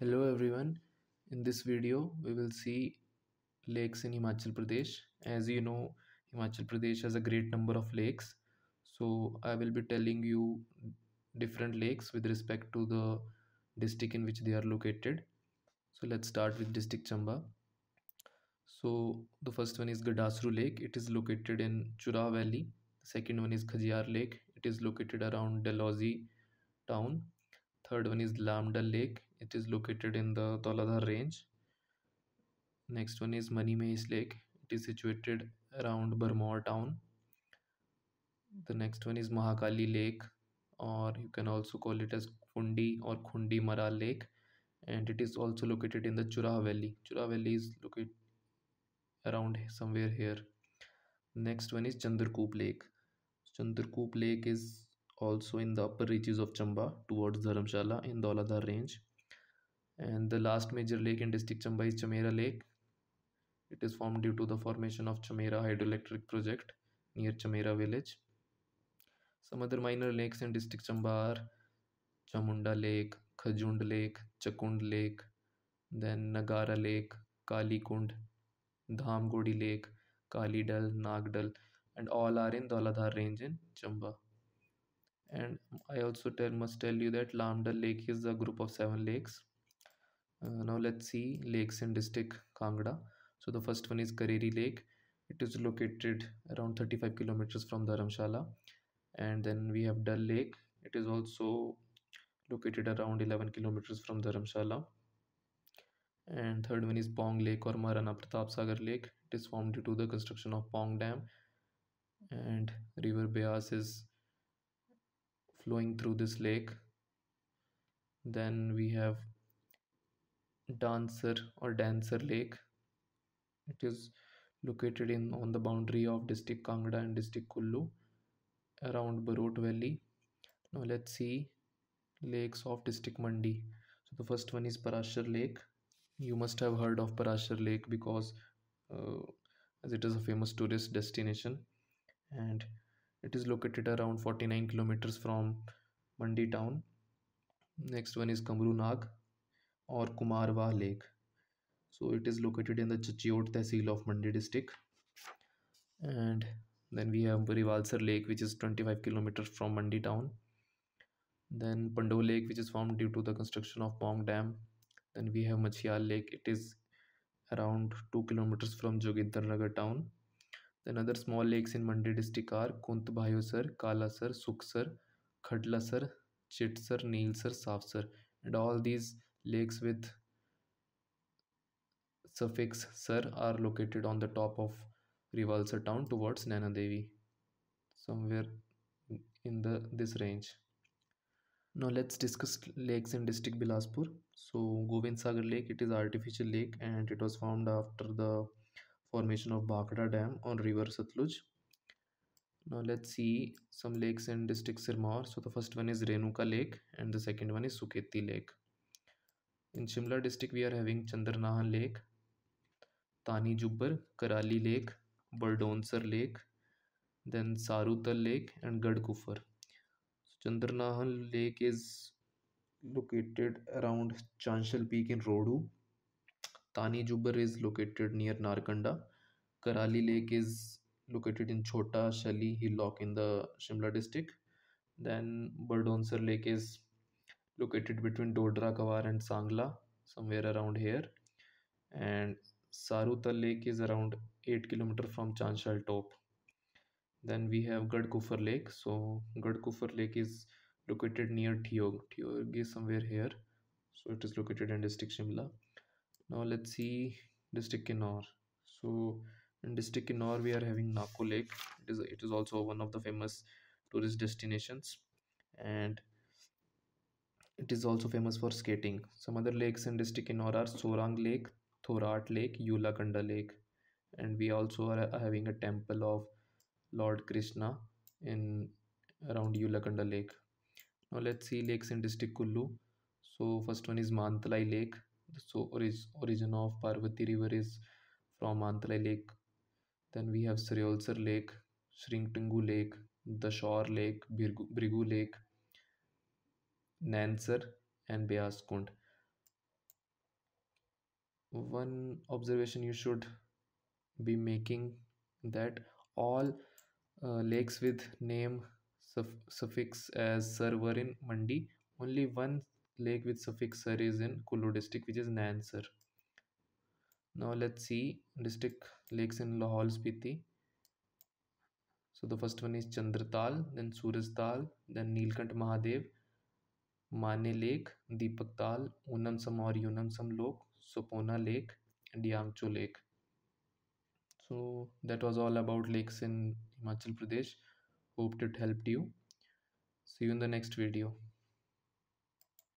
Hello everyone. In this video, we will see lakes in Himachal Pradesh. As you know, Himachal Pradesh has a great number of lakes. So I will be telling you different lakes with respect to the district in which they are located. So let's start with district Chamba. So the first one is Gadasru Lake. It is located in Chura Valley. The second one is Khajiar Lake. It is located around Dalhousie town. Third one is Lambda Lake it is located in the Toladhar range. Next one is Mani Lake. It is situated around Burmoor town. The next one is Mahakali Lake or you can also call it as Kundi or Kundi Mara Lake and it is also located in the Chura Valley. Chura Valley is located around somewhere here. Next one is Chandrakoop Lake. Chandrakoop Lake is also in the upper reaches of Chamba towards Dharamshala in Dauladhar range and the last major lake in district chamba is chamera lake it is formed due to the formation of chamera hydroelectric project near chamera village some other minor lakes in district chamba are chamunda lake khajund lake chakund lake then nagara lake kali kund dhamgodi lake kali dal nagdal and all are in Dauladhar range in Chamba. And I also tell must tell you that Lambda Lake is a group of seven lakes. Uh, now let's see lakes in district Kangra. So the first one is Kareri Lake. It is located around 35 kilometers from Dharamshala. And then we have Dal Lake. It is also located around 11 kilometers from Dharamshala. And third one is Pong Lake or Marana Pratap Sagar Lake. It is formed due to the construction of Pong Dam. And River Beas is flowing through this lake. Then we have Dancer or Dancer Lake. It is located in on the boundary of District Kangra and District Kullu around Barot Valley. Now let's see lakes of District Mandi. So the first one is Parashar Lake. You must have heard of Parashar Lake because uh, as it is a famous tourist destination and it is located around 49 kilometers from Mandi town. Next one is Kamru Nag or Kumarwa Lake. So it is located in the Chachiot Tehsil of Mandi district. And then we have Rivalsar Lake, which is 25 kilometers from Mandi town. Then Pando Lake, which is formed due to the construction of Pong Dam. Then we have Machial Lake. It is around 2 kilometers from Jogindar town. Then other small lakes in Mandi district are Kunt Bhayosar, Kalasar, Suksar, Khadlasar, Chitsar, Neelsar, Safsar. And all these Lakes with suffix sir are located on the top of Rivalsa town towards Nanadevi, somewhere in the this range. Now let's discuss lakes in district Bilaspur. So Govind Sagar Lake, it is artificial lake and it was formed after the formation of Bhakra Dam on river Satluj. Now let's see some lakes in district Sirmaur. So the first one is Renuka Lake and the second one is Suketi Lake. In Shimla district, we are having Chandranahan Lake, Tani Jubbar, Karali Lake, Burdonsar Lake, then Sarutal Lake and Gadkufar. So Chandranahan Lake is located around Chanshal Peak in Rodu. Tani Jubbar is located near Narkanda. Karali Lake is located in Chota Shali Hillock in the Shimla district. Then Burdonsar Lake is located between Dodra Kavar and Sangla somewhere around here and Saruta Lake is around 8 km from Chanshal Top. Then we have Gadkufar Lake. So Gadkufar Lake is located near Tiog. Tiog is somewhere here. So it is located in District Shimla. Now let's see District Kinnaur. So in District Kinnaur we are having Nako Lake. It is, it is also one of the famous tourist destinations and it is also famous for skating. Some other lakes in district Kinnaur are Sorang Lake, Thorat Lake, Yulakanda Lake. And we also are having a temple of Lord Krishna in around Yulakanda Lake. Now let's see lakes in district Kullu. So first one is Mantalai Lake. So origin of Parvati River is from Mantalai Lake. Then we have Sriolsar Lake, Shrinktungu Lake, Shore Lake, Brigu Lake, Nanser and Beaskund. One observation you should be making that all uh, lakes with name suffix as Sar were in Mandi. Only one lake with suffix Sar is in Kulu district which is Nansar. Now let's see district lakes in Lahol Spiti. So the first one is Chandratal, then Surajtal, then Neelkant Mahadev, माने लेख ताल ऊनम सम और यूनम सम लोक सुपोना lake डियामचो lake so that was all about lakes in Himachal Pradesh hope to help you see you in the next video